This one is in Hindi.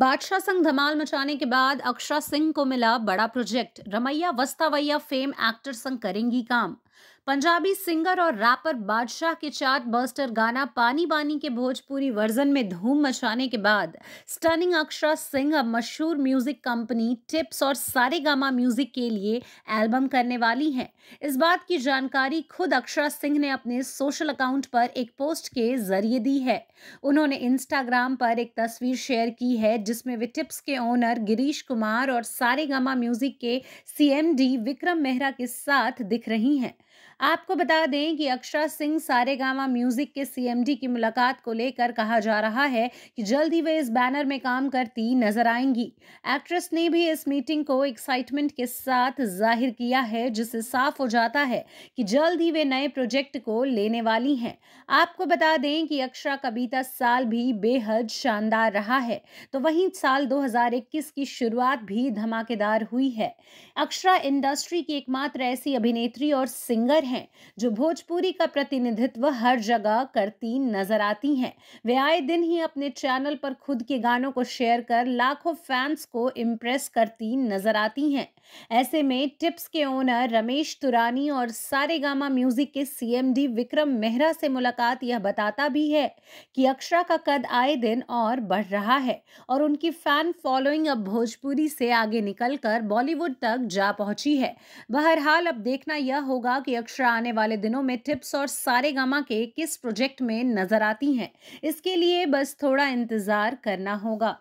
बादशाह संग धमाल मचाने के बाद अक्षरा सिंह को मिला बड़ा project Ramaiya Vastavaiya fame actor संग करेंगी काम पंजाबी सिंगर और रैपर बादशाह के चार्ट बस्टर गाना पानी बानी के भोजपुरी वर्जन में धूम मचाने के बाद स्टनिंग अक्षरा सिंह अब मशहूर म्यूजिक कंपनी टिप्स और सारे गामा म्यूजिक के लिए एल्बम करने वाली हैं इस बात की जानकारी खुद अक्षरा सिंह ने अपने सोशल अकाउंट पर एक पोस्ट के जरिए दी है उन्होंने इंस्टाग्राम पर एक तस्वीर शेयर की है जिसमें वे टिप्स के ओनर गिरीश कुमार और सारे म्यूजिक के सी विक्रम मेहरा के साथ दिख रही हैं आपको बता दें कि अक्षरा सिंह सारेगामा म्यूजिक के सीएमडी की मुलाकात को लेकर कहा जा रहा है कि जल्द ही वे इस बैनर में काम करती नजर आएंगी एक्ट्रेस ने भी इस मीटिंग को एक्साइटमेंट के साथ जाहिर किया है जिससे साफ हो जाता है कि जल्द ही वे नए प्रोजेक्ट को लेने वाली हैं आपको बता दें कि अक्षरा का बीता साल भी बेहद शानदार रहा है तो वहीं साल दो की शुरुआत भी धमाकेदार हुई है अक्षरा इंडस्ट्री की एकमात्र ऐसी अभिनेत्री और सिंगर सिंगर हैं जो भोजपुरी का प्रतिनिधित्व हर जगह करती नजर आती हैं वे आए दिन ही अपने चैनल पर खुद के गानों को शेयर कर लाखों फैंस को इम्प्रेस करती नजर आती हैं ऐसे में टिप्स के ओनर रमेश तुरानी और सारे गामा म्यूजिक के सीएमडी विक्रम मेहरा से मुलाकात यह बताता भी है कि अक्षरा का कद आए दिन और बढ़ रहा है और उनकी फैन फॉलोइंग अब भोजपुरी से आगे निकलकर बॉलीवुड तक जा पहुंची है बहरहाल अब देखना यह होगा कि अक्षरा आने वाले दिनों में टिप्स और सारे गामा के किस प्रोजेक्ट में नजर आती हैं इसके लिए बस थोड़ा इंतजार करना होगा